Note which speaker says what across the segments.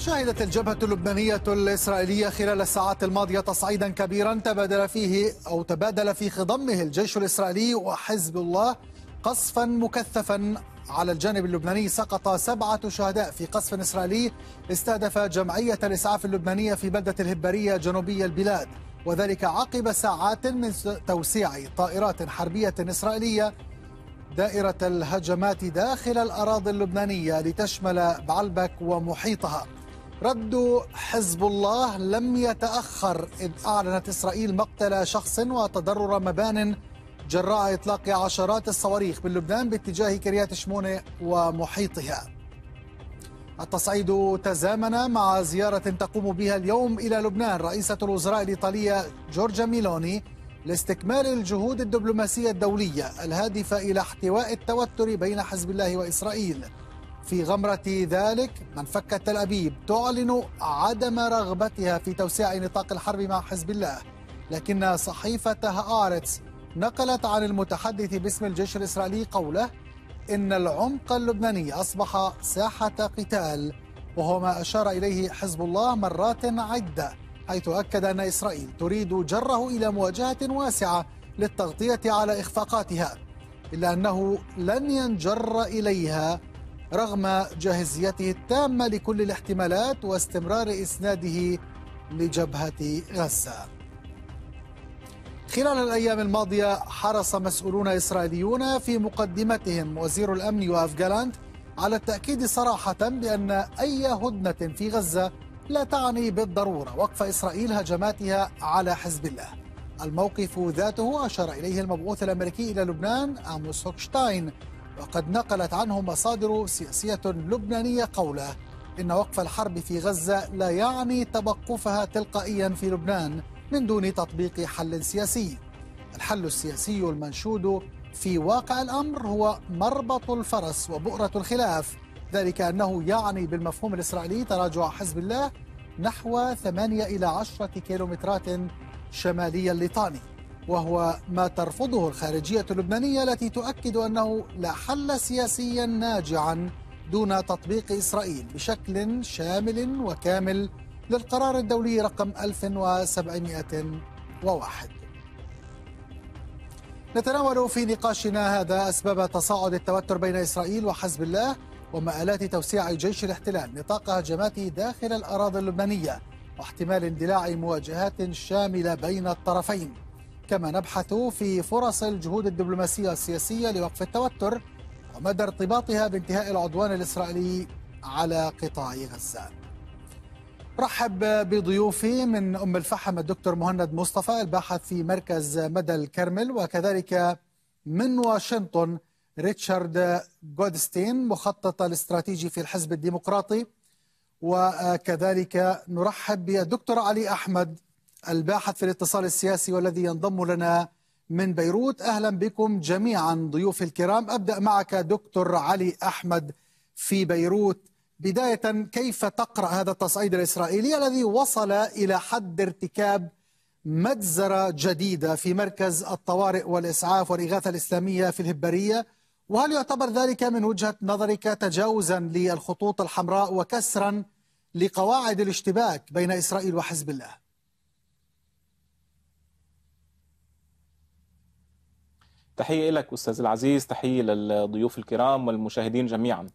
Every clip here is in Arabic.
Speaker 1: شهدت الجبهة اللبنانية الإسرائيلية خلال الساعات الماضية تصعيدا كبيرا تبادل فيه أو تبادل في خضمه الجيش الإسرائيلي وحزب الله قصفا مكثفا على الجانب اللبناني سقط سبعة شهداء في قصف إسرائيلي استهدف جمعية الإسعاف اللبنانية في بلدة الهبرية جنوبي البلاد وذلك عقب ساعات من توسيع طائرات حربية إسرائيلية دائرة الهجمات داخل الأراضي اللبنانية لتشمل بعلبك ومحيطها رد حزب الله لم يتأخر إذ أعلنت إسرائيل مقتل شخص وتضرر مبان جراء إطلاق عشرات الصواريخ من لبنان باتجاه كريات شمونة ومحيطها التصعيد تزامن مع زيارة تقوم بها اليوم إلى لبنان رئيسة الوزراء الإيطالية جورجا ميلوني لاستكمال الجهود الدبلوماسية الدولية الهادفة إلى احتواء التوتر بين حزب الله وإسرائيل في غمرة ذلك منفكة تل أبيب تعلن عدم رغبتها في توسيع نطاق الحرب مع حزب الله لكن صحيفة هآرتس نقلت عن المتحدث باسم الجيش الإسرائيلي قوله إن العمق اللبناني أصبح ساحة قتال وهو ما أشار إليه حزب الله مرات عدة حيث أكد أن إسرائيل تريد جره إلى مواجهة واسعة للتغطية على إخفاقاتها إلا أنه لن ينجر إليها رغم جاهزيته التامة لكل الاحتمالات واستمرار إسناده لجبهة غزة. خلال الأيام الماضية حرص مسؤولون إسرائيليون في مقدمتهم وزير الأمن يواف جالانت على التأكيد صراحة بأن أي هدنة في غزة لا تعني بالضرورة وقف إسرائيل هجماتها على حزب الله الموقف ذاته أشار إليه المبعوث الأمريكي إلى لبنان أموس هوكشتاين وقد نقلت عنه مصادر سياسية لبنانية قوله إن وقف الحرب في غزة لا يعني توقفها تلقائيا في لبنان من دون تطبيق حل سياسي الحل السياسي المنشود في واقع الأمر هو مربط الفرس وبؤرة الخلاف ذلك أنه يعني بالمفهوم الإسرائيلي تراجع حزب الله نحو 8 إلى 10 كيلومترات شماليا لطاني وهو ما ترفضه الخارجية اللبنانية التي تؤكد أنه لا حل سياسيا ناجعا دون تطبيق إسرائيل بشكل شامل وكامل للقرار الدولي رقم 1701 نتناول في نقاشنا هذا أسباب تصاعد التوتر بين إسرائيل وحزب الله ومآلات توسيع جيش الاحتلال نطاق هجماته داخل الأراضي اللبنانية واحتمال اندلاع مواجهات شاملة بين الطرفين كما نبحث في فرص الجهود الدبلوماسية السياسية لوقف التوتر ومدى ارتباطها بانتهاء العدوان الإسرائيلي على قطاع غزة رحب بضيوفي من أم الفحم الدكتور مهند مصطفى الباحث في مركز مدى الكرمل وكذلك من واشنطن ريتشارد جودستين مخطط الاستراتيجي في الحزب الديمقراطي وكذلك نرحب بالدكتور علي أحمد الباحث في الاتصال السياسي والذي ينضم لنا من بيروت اهلا بكم جميعا ضيوف الكرام ابدا معك دكتور علي احمد في بيروت بدايه كيف تقرا هذا التصعيد الاسرائيلي الذي وصل الى حد ارتكاب مجزره جديده في مركز الطوارئ والاسعاف والاغاثه الاسلاميه في الهبريه وهل يعتبر ذلك من وجهه نظرك تجاوزا للخطوط الحمراء وكسرا لقواعد الاشتباك بين اسرائيل وحزب الله؟
Speaker 2: تحية لك أستاذ العزيز تحية للضيوف الكرام والمشاهدين جميعا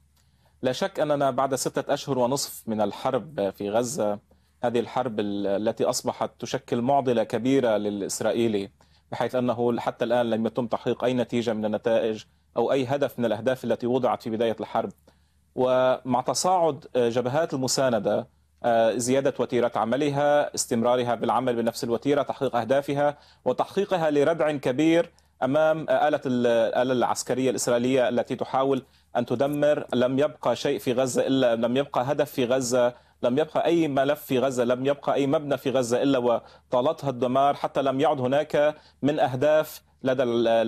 Speaker 2: لا شك أننا بعد ستة أشهر ونصف من الحرب في غزة هذه الحرب التي أصبحت تشكل معضلة كبيرة للإسرائيلي بحيث أنه حتى الآن لم يتم تحقيق أي نتيجة من النتائج أو أي هدف من الأهداف التي وضعت في بداية الحرب ومع تصاعد جبهات المساندة آه، زيادة وتيرة عملها استمرارها بالعمل بنفس الوتيرة تحقيق أهدافها وتحقيقها لردع كبير امام اله الاله العسكريه الاسرائيليه التي تحاول ان تدمر لم يبقى شيء في غزه الا لم يبقى هدف في غزه لم يبقى اي ملف في غزه لم يبقى اي مبنى في غزه الا وطالتها الدمار حتى لم يعد هناك من اهداف لدى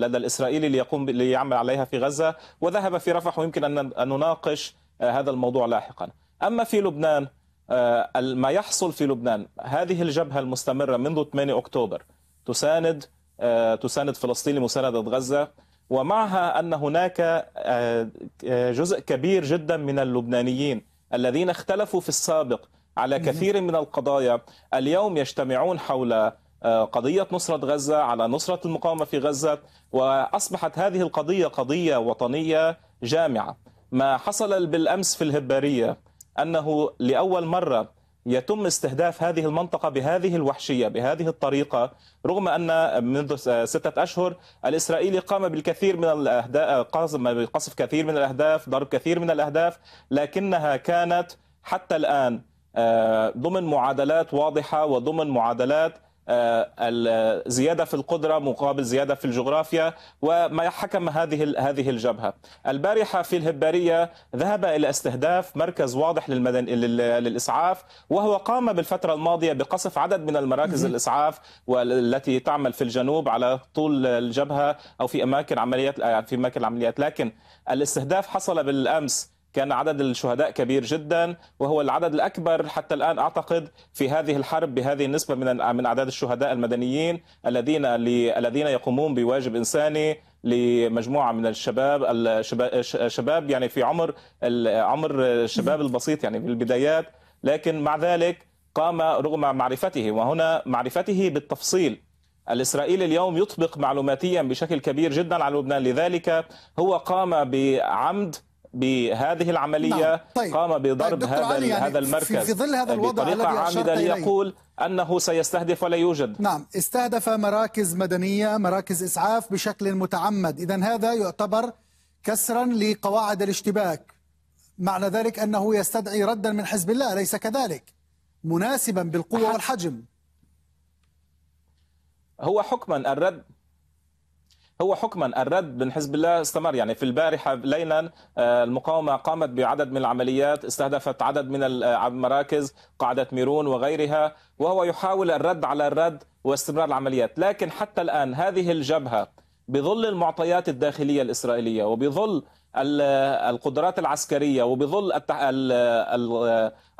Speaker 2: لدى الاسرائيلي ليقوم ليعمل عليها في غزه وذهب في رفح ويمكن ان نناقش آه، هذا الموضوع لاحقا. اما في لبنان آه، ما يحصل في لبنان هذه الجبهه المستمره منذ 8 اكتوبر تساند آه، تساند فلسطين لمساندة غزة ومعها أن هناك آه، آه، جزء كبير جدا من اللبنانيين الذين اختلفوا في السابق على كثير من القضايا اليوم يجتمعون حول قضية نصرة غزة على نصرة المقاومة في غزة وأصبحت هذه القضية قضية وطنية جامعة ما حصل بالأمس في الهبارية أنه لأول مرة يتم استهداف هذه المنطقة بهذه الوحشية بهذه الطريقة رغم أن منذ ستة أشهر الإسرائيلي قام بالكثير من الأهداف قصف كثير من الأهداف ضرب كثير من الأهداف لكنها كانت حتى الآن آه، ضمن معادلات واضحة وضمن معادلات آه، الزياده في القدره مقابل زياده في الجغرافيا وما حكم هذه هذه الجبهه. البارحه في الهباريه ذهب الى استهداف مركز واضح للمدن للاسعاف وهو قام بالفتره الماضيه بقصف عدد من المراكز الاسعاف والتي تعمل في الجنوب على طول الجبهه او في اماكن عمليات في اماكن العمليات لكن الاستهداف حصل بالامس كان عدد الشهداء كبير جدا وهو العدد الاكبر حتى الان اعتقد في هذه الحرب بهذه النسبه من من اعداد الشهداء المدنيين الذين الذين يقومون بواجب انساني لمجموعه من الشباب الشباب يعني في عمر عمر الشباب البسيط يعني في البدايات لكن مع ذلك قام رغم معرفته وهنا معرفته بالتفصيل الإسرائيلي اليوم يطبق معلوماتيا بشكل كبير جدا على لبنان لذلك هو قام بعمد بهذه العملية نعم. طيب. قام بضرب طيب هذا يعني هذا المركز في ظل هذا الوضع بطريقة عامدة ليقول أنه سيستهدف ولا يوجد
Speaker 1: نعم استهدف مراكز مدنية مراكز إسعاف بشكل متعمد إذا هذا يعتبر كسرا لقواعد الاشتباك معنى ذلك أنه يستدعي ردا من حزب الله ليس كذلك مناسبا بالقوة والحجم
Speaker 2: هو حكما الرد هو حكما الرد من حزب الله استمر يعني في البارحة ليلا آه، المقاومة قامت بعدد من العمليات استهدفت عدد من المراكز آه، قاعدة ميرون وغيرها وهو يحاول الرد على الرد واستمرار العمليات لكن حتى الآن هذه الجبهة بظل المعطيات الداخليه الاسرائيليه وبظل القدرات العسكريه وبظل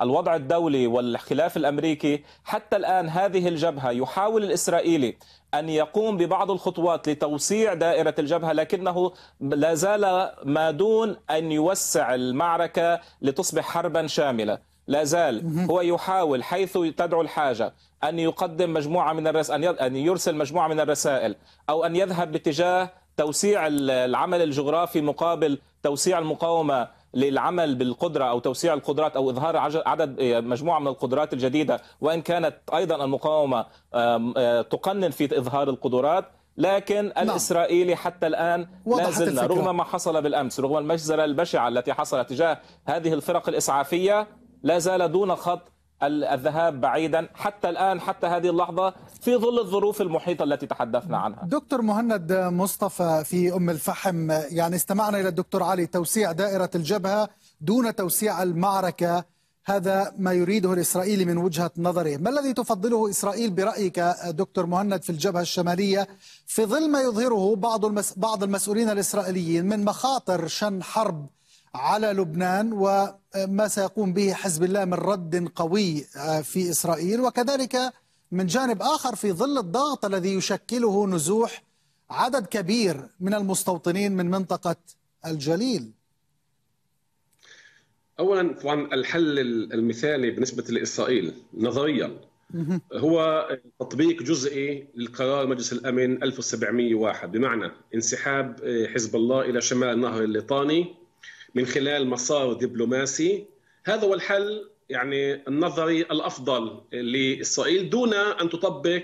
Speaker 2: الوضع الدولي والخلاف الامريكي حتى الان هذه الجبهه يحاول الاسرائيلي ان يقوم ببعض الخطوات لتوسيع دائره الجبهه لكنه لا زال ما دون ان يوسع المعركه لتصبح حربا شامله لا زال هو يحاول حيث تدعو الحاجه أن يقدم مجموعة من الرسائل أن يرسل مجموعة من الرسائل أو أن يذهب باتجاه توسيع العمل الجغرافي مقابل توسيع المقاومة للعمل بالقدرة أو توسيع القدرات أو إظهار عدد مجموعة من القدرات الجديدة وإن كانت أيضا المقاومة تقنن في إظهار القدرات لكن نعم. الإسرائيلي حتى الآن لا زلنا رغم ما حصل بالأمس رغم المجزرة البشعة التي حصلت تجاه هذه الفرق الإسعافية لا زال دون خط الذهاب بعيدا حتى الآن حتى هذه اللحظة في ظل الظروف المحيطة التي تحدثنا عنها
Speaker 1: دكتور مهند مصطفى في أم الفحم يعني استمعنا إلى الدكتور علي توسيع دائرة الجبهة دون توسيع المعركة هذا ما يريده الإسرائيلي من وجهة نظره ما الذي تفضله إسرائيل برأيك دكتور مهند في الجبهة الشمالية في ظل ما يظهره بعض, المس... بعض المسؤولين الإسرائيليين من مخاطر شن حرب على لبنان وما سيقوم به حزب الله من رد قوي آه، في إسرائيل وكذلك من جانب آخر في ظل الضغط الذي يشكله نزوح عدد كبير من المستوطنين من منطقة الجليل
Speaker 3: اولا طبعا الحل المثالي بالنسبه لاسرائيل نظريا هو تطبيق جزئي للقرار مجلس الامن 1701 بمعنى انسحاب آه، حزب الله الى شمال نهر الليطاني من خلال مسار دبلوماسي هذا هو الحل يعني النظري الافضل لاسرائيل دون ان تطبق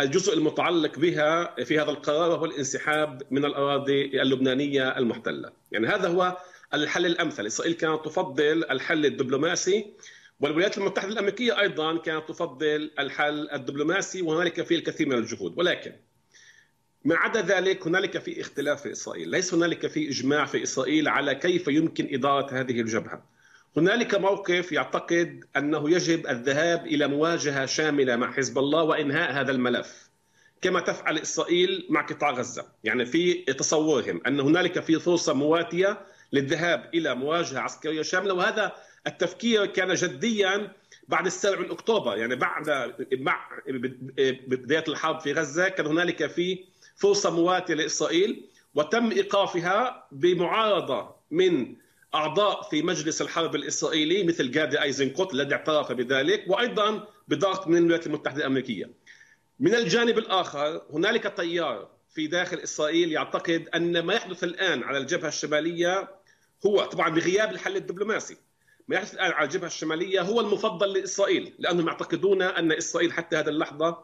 Speaker 3: الجزء المتعلق بها في هذا القرار وهو الانسحاب من الاراضي اللبنانيه المحتله، يعني هذا هو الحل الامثل، اسرائيل كانت تفضل الحل الدبلوماسي والولايات المتحده الامريكيه ايضا كانت تفضل الحل الدبلوماسي وهنالك فيه الكثير من الجهود، ولكن ما عدا ذلك هنالك في اختلاف في اسرائيل، ليس هنالك في اجماع في اسرائيل على كيف يمكن اداره هذه الجبهه. هنالك موقف يعتقد انه يجب الذهاب الى مواجهه شامله مع حزب الله وانهاء هذا الملف. كما تفعل اسرائيل مع قطاع غزه، يعني في تصورهم ان هنالك في فرصه مواتيه للذهاب الى مواجهه عسكريه شامله وهذا التفكير كان جديا بعد السابع من اكتوبر، يعني بعد مع بدايه الحرب في غزه كان هنالك في فرصة مواتية لإسرائيل وتم إيقافها بمعارضة من أعضاء في مجلس الحرب الإسرائيلي مثل جادي أيزنكوت الذي اعترف بذلك وأيضا بضغط من الولايات المتحدة الأمريكية من الجانب الآخر هنالك تيار في داخل إسرائيل يعتقد أن ما يحدث الآن على الجبهة الشمالية هو طبعا بغياب الحل الدبلوماسي ما يحدث الآن على الجبهة الشمالية هو المفضل لإسرائيل لأنهم يعتقدون أن إسرائيل حتى هذه اللحظة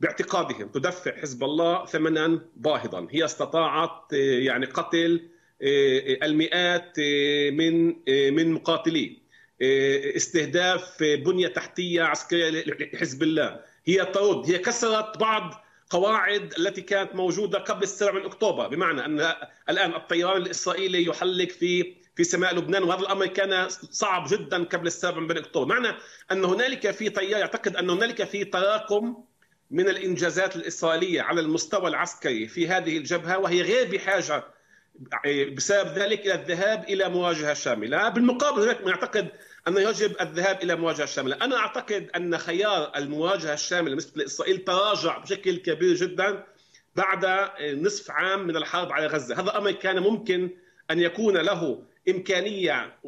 Speaker 3: باعتقادهم تدفع حزب الله ثمنا باهظا هي استطاعت آه، يعني قتل آه، المئات آه، من من مقاتليه استهداف بنيه تحتيه عسكريه لحزب الله هي ترد هي كسرت بعض قواعد التي كانت موجوده قبل السابع من اكتوبر بمعنى ان الان الطيران الاسرائيلي يحلق في في سماء لبنان وهذا الامر كان صعب جدا قبل السابع من اكتوبر معنى ان هنالك في تيار يعتقد ان هنالك في تراكم من الانجازات الاسرائيليه على المستوى العسكري في هذه الجبهه وهي غير بحاجه يعني بسبب ذلك الى الذهاب الى مواجهه شامله، بالمقابل هناك من يعتقد انه يجب الذهاب الى مواجهه شامله، انا اعتقد ان خيار المواجهه الشامله بالنسبه لاسرائيل تراجع بشكل كبير جدا بعد نصف عام من الحرب على غزه، هذا امر كان ممكن ان يكون له امكانيه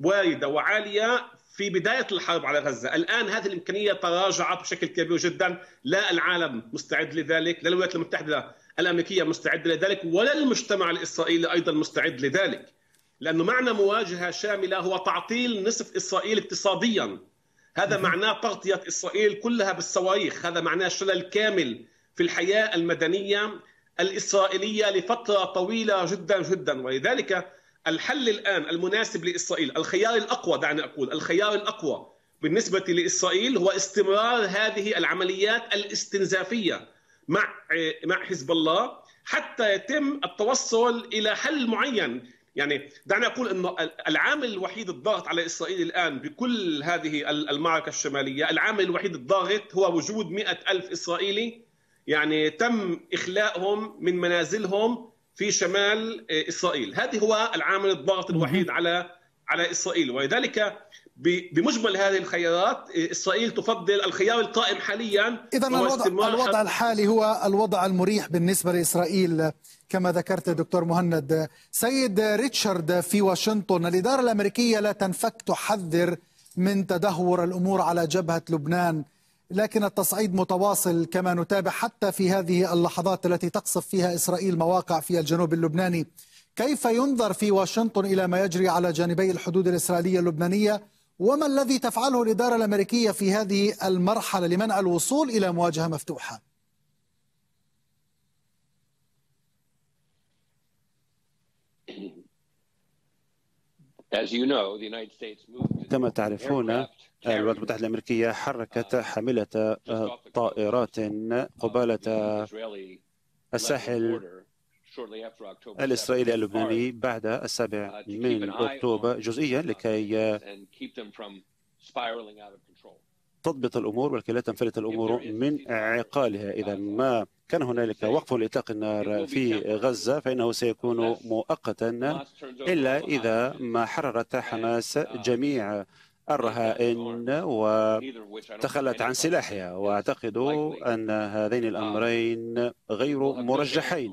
Speaker 3: وارده وعاليه في بدايه الحرب على غزه، الان هذه الامكانيه تراجعت بشكل كبير جدا، لا العالم مستعد لذلك، لا الولايات المتحده الامريكيه مستعده لذلك، ولا المجتمع الاسرائيلي ايضا مستعد لذلك. لانه معنى مواجهه شامله هو تعطيل نصف اسرائيل اقتصاديا. هذا معناه تغطيه اسرائيل كلها بالصواريخ، هذا معناه شلل كامل في الحياه المدنيه الاسرائيليه لفتره طويله جدا جدا، ولذلك الحل الان المناسب لاسرائيل الخيار الاقوى دعني اقول الخيار الاقوى بالنسبه لاسرائيل هو استمرار هذه العمليات الاستنزافيه مع مع حزب الله حتى يتم التوصل الى حل معين يعني دعني اقول انه العامل الوحيد الضاغط على اسرائيل الان بكل هذه المعركه الشماليه العامل الوحيد الضاغط هو وجود مئة ألف اسرائيلي يعني تم اخلاءهم من منازلهم في شمال آه، اسرائيل هذه هو العامل الضغط الوحيد على على اسرائيل ولذلك بمجمل هذه الخيارات آه، اسرائيل تفضل الخيار القائم حاليا اذا الوضع, الوضع
Speaker 1: الحالي هو الوضع المريح بالنسبه لاسرائيل كما ذكرت دكتور مهند سيد ريتشارد في واشنطن الاداره الامريكيه لا تنفك تحذر من تدهور الامور على جبهه لبنان لكن التصعيد متواصل كما نتابع حتى في هذه اللحظات التي تقصف فيها إسرائيل مواقع في الجنوب اللبناني كيف ينظر في واشنطن إلى ما يجري على جانبي الحدود الإسرائيلية اللبنانية وما الذي تفعله الإدارة الأمريكية في هذه المرحلة لمنع الوصول إلى مواجهة مفتوحة؟
Speaker 4: كما تعرفون الولايات المتحدة الأمريكية حركت حاملة آه، طائرات قبالة الساحل
Speaker 3: الإسرائيلي اللبناني
Speaker 4: بعد السابع من أكتوبر جزئيا لكي تضبط الأمور ولكي لا تنفلت الأمور من عقالها إذا ما كان هنالك وقف لإطلاق النار في غزة فإنه سيكون مؤقتا إلا إذا ما حررت حماس جميع الرهائن وتخلت عن سلاحها وأعتقد أن هذين الأمرين غير مرجحين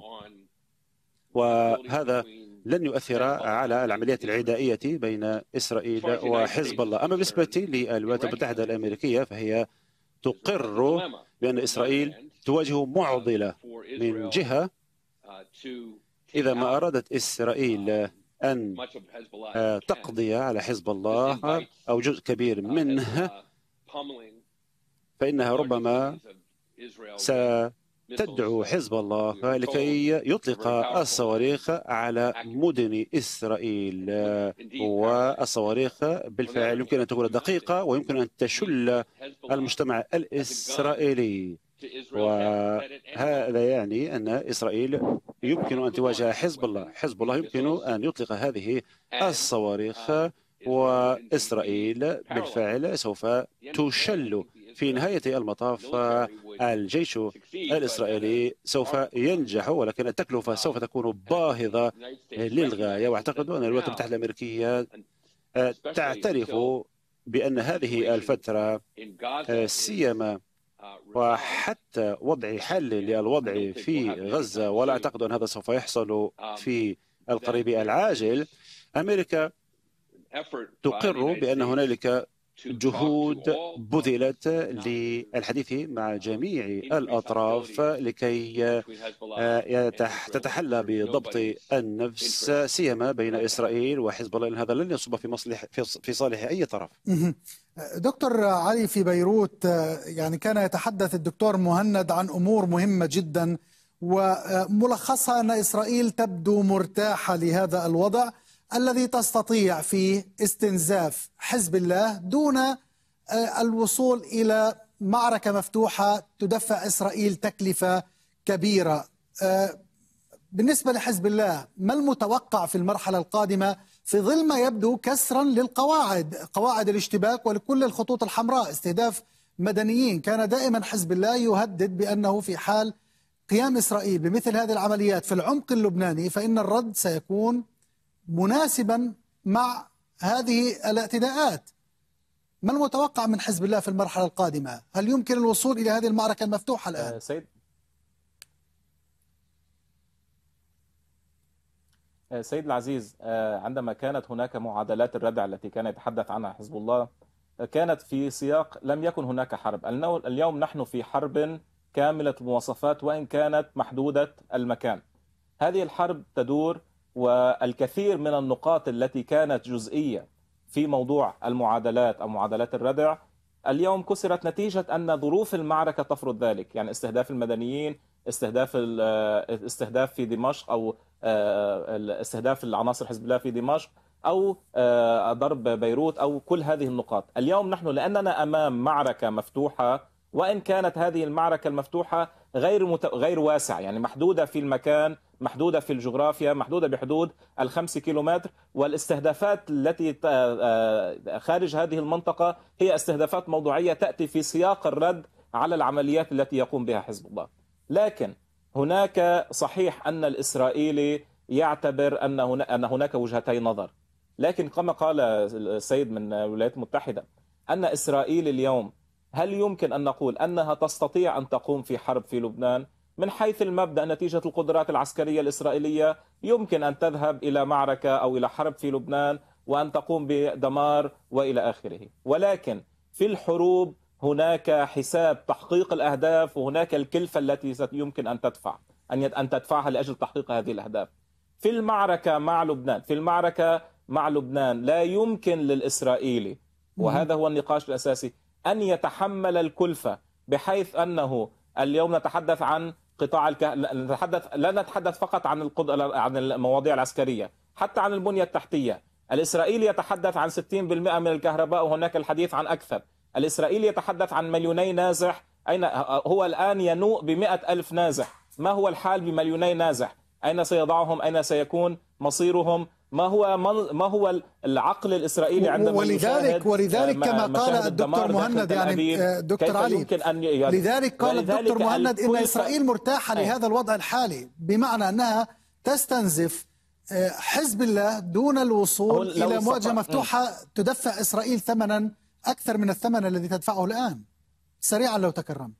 Speaker 4: وهذا لن يؤثر على العمليات العدائية بين إسرائيل وحزب الله أما بالنسبة للولايات المتحدة الأمريكية فهي تقر بأن إسرائيل تواجه معضلة من جهة إذا ما أرادت إسرائيل أن آه، تقضي على حزب الله أو جزء كبير uh, منه فإنها ربما ستدعو حزب الله لكي يطلق الصواريخ على مدن إسرائيل والصواريخ بالفعل يمكن أن تكون دقيقة ويمكن أن تشل المجتمع الإسرائيلي وهذا يعني أن إسرائيل يمكن أن تواجه حزب الله حزب الله يمكن أن يطلق هذه الصواريخ وإسرائيل بالفعل سوف تشل في نهاية المطاف الجيش الإسرائيلي سوف ينجح ولكن التكلفة سوف تكون باهظة للغاية وأعتقد أن الولايات المتحدة الأمريكية آه، تعترف بأن هذه الفترة آه، سيما وحتى وضع حل للوضع في غزة ولا أعتقد أن هذا سوف يحصل في القريب العاجل أمريكا تقر بأن هنالك جهود بذلت للحديث نعم. مع جميع الأطراف لكي آه، تتحلى بضبط النفس سيما بين إسرائيل وحزب الله لأن هذا لن يصب في مصلح في صالح أي طرف
Speaker 1: آه، دكتور علي في بيروت آه، يعني كان يتحدث الدكتور مهند عن أمور مهمة جدا وملخصها أن إسرائيل تبدو مرتاحة لهذا الوضع الذي تستطيع فيه استنزاف حزب الله دون آه، الوصول الى معركه مفتوحه تدفع اسرائيل تكلفه كبيره. آه، بالنسبه لحزب الله ما المتوقع في المرحله القادمه في ظل ما يبدو كسرا للقواعد، قواعد الاشتباك ولكل الخطوط الحمراء استهداف مدنيين، كان دائما حزب الله يهدد بانه في حال قيام اسرائيل بمثل هذه العمليات في العمق اللبناني فان الرد سيكون مناسبا مع هذه الاعتداءات ما المتوقع من حزب الله في المرحلة القادمة هل يمكن الوصول إلى هذه المعركة المفتوحة الآن آه، سيد
Speaker 2: آه، سيد العزيز آه، عندما كانت هناك معادلات الردع التي كان يتحدث عنها حزب الله كانت في سياق لم يكن هناك حرب اليوم نحن في حرب كاملة المواصفات وإن كانت محدودة المكان هذه الحرب تدور والكثير من النقاط التي كانت جزئية في موضوع المعادلات أو معادلات الردع اليوم كسرت نتيجة أن ظروف المعركة تفرض ذلك يعني استهداف المدنيين استهداف استهداف في دمشق أو آه، استهداف العناصر حزب الله في دمشق أو آه، ضرب بيروت أو كل هذه النقاط اليوم نحن لأننا أمام معركة مفتوحة وإن كانت هذه المعركة المفتوحة غير مت... غير واسع يعني محدوده في المكان محدوده في الجغرافيا محدوده بحدود الخمس كيلومتر والاستهدافات التي آه، آه، خارج هذه المنطقه هي استهدافات موضوعيه تاتي في سياق الرد على العمليات التي يقوم بها حزب الله لكن هناك صحيح ان الاسرائيلي يعتبر ان ان هناك وجهتي نظر لكن كما قال السيد من الولايات المتحده ان اسرائيل اليوم هل يمكن أن نقول أنها تستطيع أن تقوم في حرب في لبنان من حيث المبدأ نتيجة القدرات العسكرية الإسرائيلية يمكن أن تذهب إلى معركة أو إلى حرب في لبنان وأن تقوم بدمار وإلى آخره ولكن في الحروب هناك حساب تحقيق الأهداف وهناك الكلفة التي يمكن أن تدفع أن أن تدفعها لأجل تحقيق هذه الأهداف في المعركة مع لبنان في المعركة مع لبنان لا يمكن للإسرائيلي وهذا هو النقاش الأساسي أن يتحمل الكلفة بحيث أنه اليوم نتحدث عن قطاع الكهرباء نتحدث لا نتحدث فقط عن القد... عن المواضيع العسكرية حتى عن البنية التحتية الإسرائيلي يتحدث عن 60% من الكهرباء وهناك الحديث عن أكثر الإسرائيلي يتحدث عن مليوني نازح أين هو الآن ينوء بمئة ألف نازح ما هو الحال بمليوني نازح أين سيضعهم أين سيكون مصيرهم ما هو ما هو العقل الاسرائيلي عندما ولذلك ولذلك آه، كما قال الدكتور مهند يعني آه، دكتور علي يمكن أن يعني لذلك قال الدكتور مهند ان اسرائيل مرتاحه أي. آه. لهذا
Speaker 1: الوضع الحالي بمعنى انها تستنزف حزب الله دون الوصول الى مواجهه مفتوحه تدفع اسرائيل ثمنا اكثر من الثمن الذي تدفعه الان سريعا لو تكرمت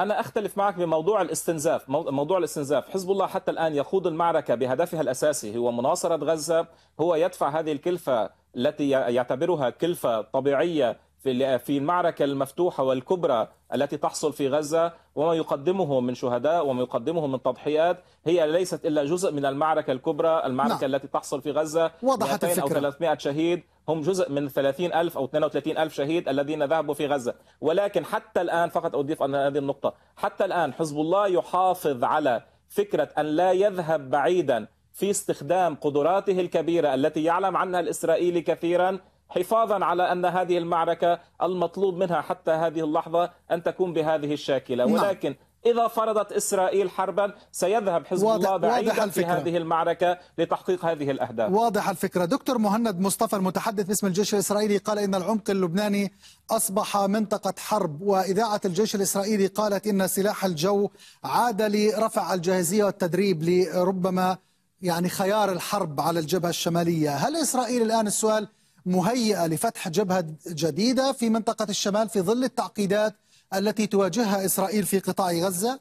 Speaker 2: أنا أختلف معك بموضوع الاستنزاف موضوع الاستنزاف حزب الله حتى الآن يخوض المعركة بهدفها الأساسي هو مناصرة غزة هو يدفع هذه الكلفة التي يعتبرها كلفة طبيعية في في المعركة المفتوحة والكبرى التي تحصل في غزة وما يقدمه من شهداء وما يقدمه من تضحيات هي ليست إلا جزء من المعركة الكبرى المعركة نعم. التي تحصل في غزة وضحت الفكرة. أو 300 شهيد هم جزء من 30 ألف أو 32 ألف شهيد الذين ذهبوا في غزة ولكن حتى الآن فقط أضيف أن هذه النقطة حتى الآن حزب الله يحافظ على فكرة أن لا يذهب بعيدا في استخدام قدراته الكبيرة التي يعلم عنها الإسرائيلي كثيرا حفاظا على أن هذه المعركة المطلوب منها حتى هذه اللحظة أن تكون بهذه الشاكلة نعم. ولكن إذا فرضت إسرائيل حربا سيذهب حزب واضح الله بعيدا واضح الفكرة. في هذه المعركة لتحقيق هذه الأهداف
Speaker 1: واضح الفكرة دكتور مهند مصطفى المتحدث باسم الجيش الإسرائيلي قال إن العمق اللبناني أصبح منطقة حرب وإذاعة الجيش الإسرائيلي قالت إن سلاح الجو عاد لرفع الجاهزية والتدريب لربما يعني خيار الحرب على الجبهة الشمالية هل إسرائيل الآن السؤال مهيئه لفتح جبهه جديده في منطقه الشمال في ظل التعقيدات التي تواجهها اسرائيل في قطاع غزه؟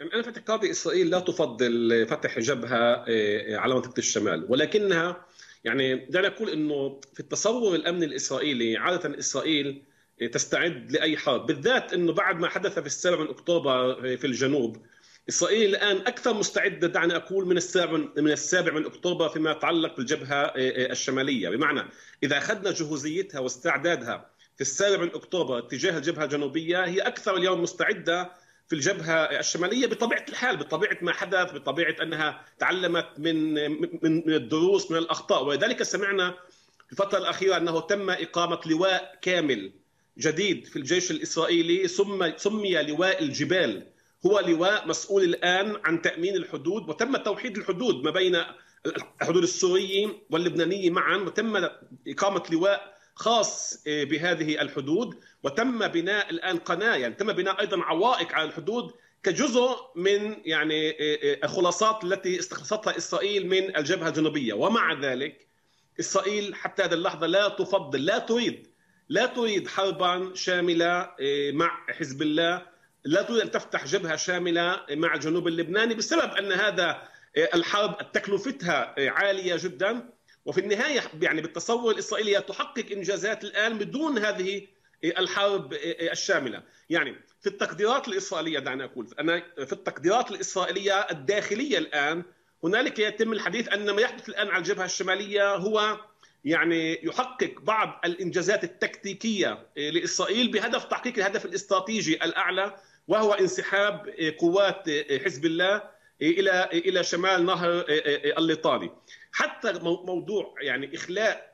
Speaker 3: نعم، انا في اعتقادي اسرائيل لا تفضل فتح جبهه آه، على منطقه الشمال ولكنها يعني دعنا أقول انه في التصور الامني الاسرائيلي عاده اسرائيل آه، تستعد لاي حرب بالذات انه بعد ما حدث في السابع من اكتوبر آه، في الجنوب إسرائيل الآن أكثر مستعدة دعني أقول من السابع من السابع من أكتوبر فيما يتعلق بالجبهة آه، آه، الشمالية بمعنى إذا أخذنا جهوزيتها واستعدادها في السابع من أكتوبر اتجاه الجبهة الجنوبية هي أكثر اليوم مستعدة في الجبهة الشمالية بطبيعة الحال بطبيعة ما حدث بطبيعة أنها تعلمت من من الدروس من الأخطاء ولذلك سمعنا في الفترة الأخيرة أنه تم إقامة لواء كامل جديد في الجيش الإسرائيلي سمي لواء الجبال هو لواء مسؤول الان عن تامين الحدود وتم توحيد الحدود ما بين الحدود السوريه واللبنانيه معا وتم اقامه لواء خاص بهذه الحدود وتم بناء الان قناه يعني تم بناء ايضا عوائق على الحدود كجزء من يعني الخلاصات التي استخلصتها اسرائيل من الجبهه الجنوبيه ومع ذلك اسرائيل حتى هذه اللحظه لا تفضل لا تريد لا تريد حربا شامله مع حزب الله لا تريد ان تفتح جبهه شامله مع الجنوب اللبناني بسبب ان هذا آه، الحرب تكلفتها آه، عاليه جدا وفي النهايه يعني بالتصور الاسرائيلي تحقق انجازات الان بدون هذه آه، الحرب الشامله، يعني في التقديرات الاسرائيليه دعنا اقول انا في التقديرات الاسرائيليه الداخليه الان هنالك يتم الحديث ان ما يحدث الان على الجبهه الشماليه هو يعني يحقق بعض الانجازات التكتيكيه لاسرائيل بهدف تحقيق الهدف الاستراتيجي الاعلى وهو انسحاب آه، قوات آه، حزب الله آه، الى الى شمال نهر الليطاني حتى موضوع يعني اخلاء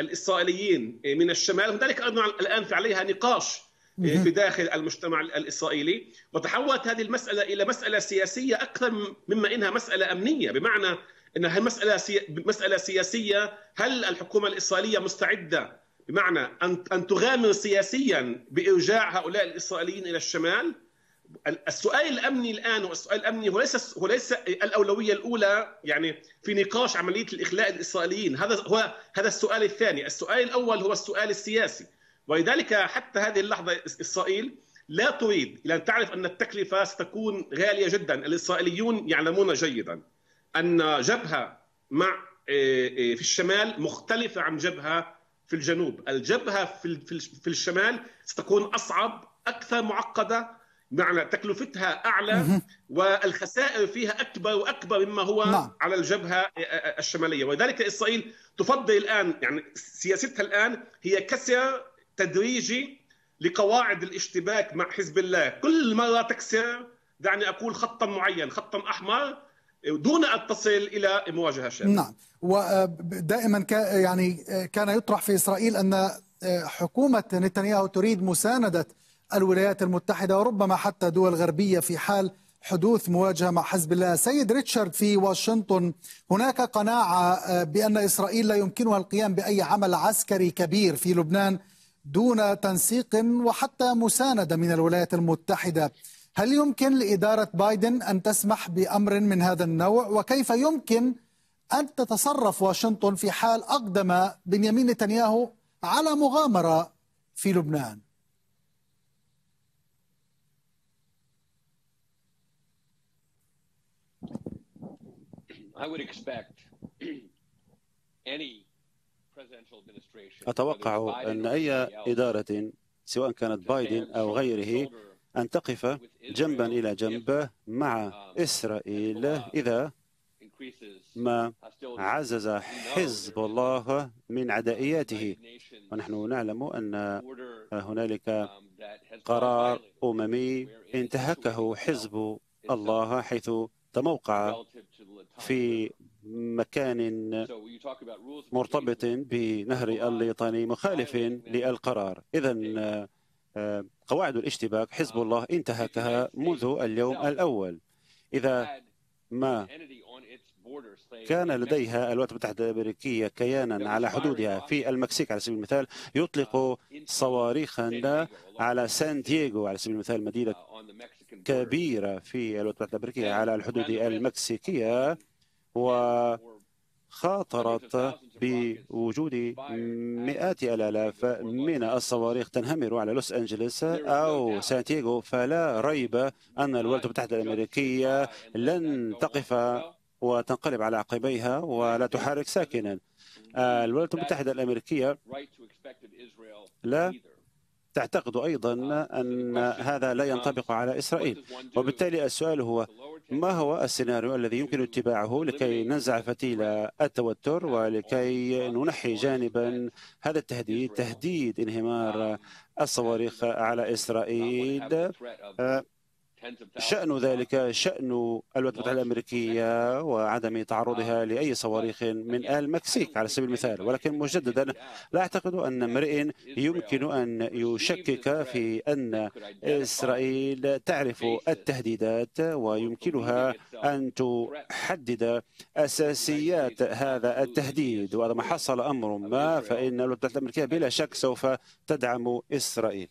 Speaker 3: الاسرائيليين من الشمال هنالك ايضا الان عليها نقاش في داخل المجتمع الاسرائيلي وتحولت هذه المساله الى مساله سياسيه اكثر مما انها مساله امنيه بمعنى انها مساله مساله سياسيه هل الحكومه الاسرائيليه مستعده بمعنى ان ان تغامر سياسيا بارجاع هؤلاء الاسرائيليين الى الشمال السؤال الامني الان والسؤال الامني هو ليس هو ليس الاولويه الاولى يعني في نقاش عمليه الاخلاء الاسرائيليين هذا هو هذا السؤال الثاني السؤال الاول هو السؤال السياسي ولذلك حتى هذه اللحظه اسرائيل لا تريد الى ان تعرف ان التكلفه ستكون غاليه جدا الاسرائيليون يعلمون جيدا ان جبهه مع إيه، إيه، في الشمال مختلفه عن جبهه في الجنوب الجبهة في, في الشمال ستكون أصعب أكثر معقدة معنى تكلفتها أعلى والخسائر فيها أكبر وأكبر مما هو نعم. على الجبهة آه، آه، آه، الشمالية ولذلك إسرائيل تفضل الآن يعني سياستها الآن هي كسر تدريجي لقواعد الاشتباك مع حزب الله كل مرة تكسر دعني أقول خطا معين خطا أحمر دون ان تصل الى مواجهه شامله نعم
Speaker 1: ودائما يعني كان يطرح في اسرائيل ان آه، حكومه نتنياهو تريد مسانده الولايات المتحده وربما حتى دول غربيه في حال حدوث مواجهه مع حزب الله، سيد ريتشارد في واشنطن هناك قناعه آه، بان اسرائيل لا يمكنها القيام باي عمل عسكري كبير في لبنان دون تنسيق وحتى مسانده من الولايات المتحده. هل يمكن لإدارة بايدن أن تسمح بأمر من هذا النوع وكيف يمكن أن تتصرف واشنطن في حال أقدم بنيامين نتنياهو على مغامرة في لبنان
Speaker 4: أتوقع أن أي إدارة سواء كانت بايدن أو غيره أن تقف جنبا إلى جنب مع إسرائيل إذا ما عزز حزب الله من عدائياته ونحن نعلم أن هنالك قرار أممي انتهكه حزب الله حيث تموقع في مكان مرتبط بنهر الليطاني مخالف للقرار إذا قواعد الاشتباك حزب آه. الله انتهكها منذ اليوم الأول إذا ما كان لديها الولايات المتحدة الأمريكية كيانا على حدودها في المكسيك على سبيل المثال يطلق uh, صواريخا على سان دييغو على سبيل المثال مدينة uh, كبيرة في الولايات المتحدة الأمريكية على الحدود المكسيكية و خاطرت بوجود مئات الالاف من الصواريخ تنهمر على لوس انجلوس او سانتياغو فلا ريب ان الولايات المتحده الامريكيه لن تقف وتنقلب على عقبيها ولا تحرك ساكنا الولايات المتحده الامريكيه لا تعتقد أيضا أن هذا لا ينطبق على إسرائيل وبالتالي السؤال هو ما هو السيناريو الذي يمكن اتباعه لكي ننزع فتيل التوتر ولكي ننحي جانبا هذا التهديد تهديد انهمار الصواريخ على إسرائيل شأن ذلك شأن الولايات المتحدة الأمريكية وعدم تعرضها um, لأي صواريخ من المكسيك على سبيل المثال ولكن مجددا لا أعتقد أن امرئ يمكن أن يشكك في أن إسرائيل تعرف التهديدات ويمكنها أن تحدد أساسيات هذا التهديد وإذا ما حصل أمر ما فإن الولايات المتحدة الأمريكية بلا شك سوف تدعم إسرائيل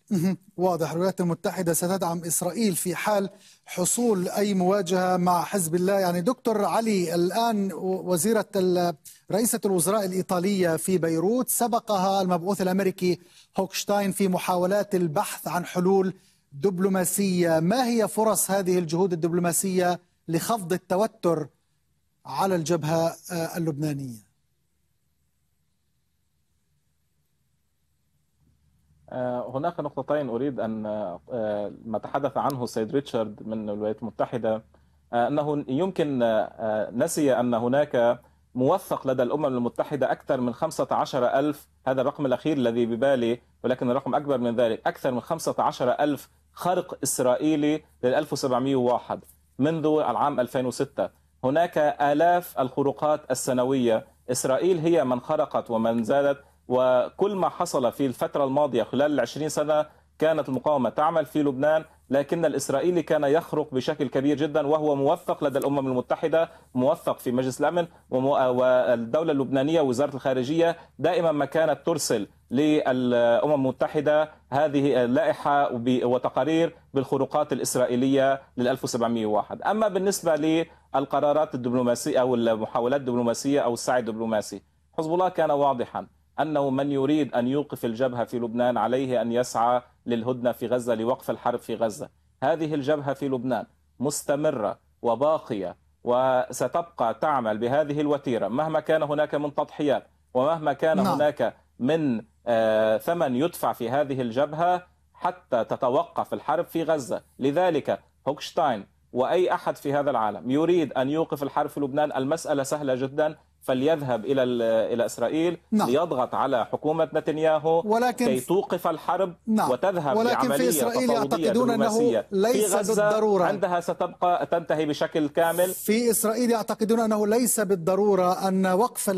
Speaker 1: واضح الولايات المتحدة ستدعم إسرائيل في حال حصول أي مواجهة مع حزب الله يعني دكتور علي الآن وزيرة رئيسة الوزراء الإيطالية في بيروت سبقها المبعوث الأمريكي هوكشتاين في محاولات البحث عن حلول دبلوماسية ما هي فرص هذه الجهود الدبلوماسية لخفض التوتر على الجبهة آه، اللبنانية
Speaker 2: آه، هناك نقطتين أريد أن آه، آه، ما تحدث عنه السيد ريتشارد من الولايات المتحدة أنه يمكن نسي أن هناك موثق لدى الأمم المتحدة أكثر من 15 ألف هذا الرقم الأخير الذي ببالي ولكن الرقم أكبر من ذلك أكثر من 15 ألف خرق إسرائيلي لل 1701 منذ العام 2006 هناك آلاف الخروقات السنوية إسرائيل هي من خرقت ومن زادت وكل ما حصل في الفترة الماضية خلال العشرين سنة كانت المقاومة تعمل في لبنان لكن الإسرائيلي كان يخرق بشكل كبير جدا وهو موثق لدى الأمم المتحدة موثق في مجلس الأمن والدولة اللبنانية وزارة الخارجية دائما ما كانت ترسل للأمم المتحدة هذه اللائحة وتقارير بالخروقات الإسرائيلية لل 1701 أما بالنسبة للقرارات الدبلوماسية أو المحاولات الدبلوماسية أو السعي الدبلوماسي حزب الله كان واضحا أنه من يريد أن يوقف الجبهة في لبنان عليه أن يسعى للهدنة في غزة لوقف الحرب في غزة هذه الجبهة في لبنان مستمرة وباقية وستبقى تعمل بهذه الوتيرة مهما كان هناك من تضحيات ومهما كان نعم. هناك من آه، ثمن يدفع في هذه الجبهة حتى تتوقف الحرب في غزة لذلك هوكشتاين وأي أحد في هذا العالم يريد أن يوقف الحرب في لبنان المسألة سهلة جدا فليذهب الى الى اسرائيل نعم. ليضغط على حكومه نتنياهو ولكن كي توقف الحرب نعم. وتذهب ولكن في اسرائيل يعتقدون انه ليس بالضروره عندها ستبقى تنتهي بشكل كامل
Speaker 1: في اسرائيل يعتقدون انه ليس بالضروره ان وقف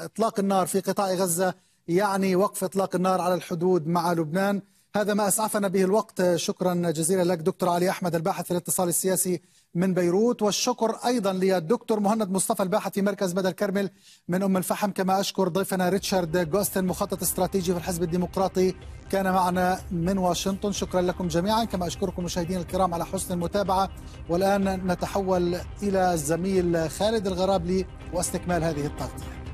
Speaker 1: اطلاق النار في قطاع غزه يعني وقف اطلاق النار على الحدود مع لبنان هذا ما أسعفنا به الوقت شكرا جزيلا لك دكتور علي أحمد الباحث في الاتصال السياسي من بيروت والشكر أيضا للدكتور مهند مصطفى الباحث في مركز مدى الكرمل من أم الفحم كما أشكر ضيفنا ريتشارد جوستن مخطط استراتيجي في الحزب الديمقراطي كان معنا من واشنطن شكرا لكم جميعا كما أشكركم مشاهدينا الكرام على حسن المتابعة والآن نتحول إلى الزميل خالد الغرابلي واستكمال هذه التغطية